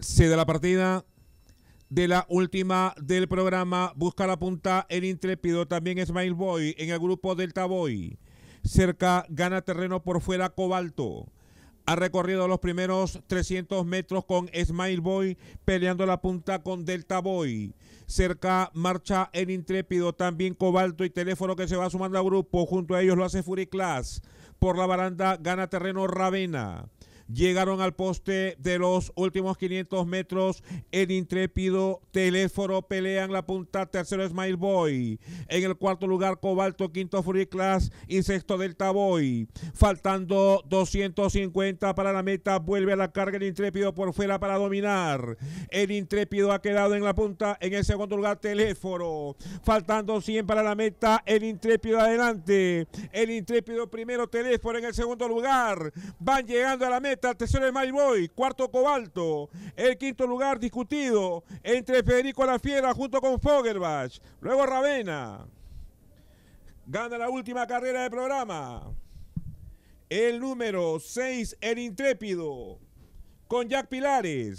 Se da la partida de la última del programa. Busca la punta el intrépido. También Smile Boy en el grupo Delta Boy. Cerca gana terreno por fuera Cobalto. Ha recorrido los primeros 300 metros con Smile Boy peleando la punta con Delta Boy. Cerca marcha el intrépido, también Cobalto y Teléfono que se va sumando al grupo. Junto a ellos lo hace Fury Class. Por la baranda gana terreno Ravena. Llegaron al poste de los últimos 500 metros. El intrépido teléfono pelean la punta. Tercero Smile Boy. En el cuarto lugar Cobalto. Quinto free Class. Y sexto Delta Boy. Faltando 250 para la meta. Vuelve a la carga el intrépido por fuera para dominar. El intrépido ha quedado en la punta. En el segundo lugar teléfono. Faltando 100 para la meta. El intrépido adelante. El intrépido primero teléfono en el segundo lugar. Van llegando a la meta el tercero My Boy, cuarto Cobalto. El quinto lugar discutido entre Federico La Fiera junto con Fogerbach. Luego Ravena. Gana la última carrera del programa. El número 6, el Intrépido, con Jack Pilares.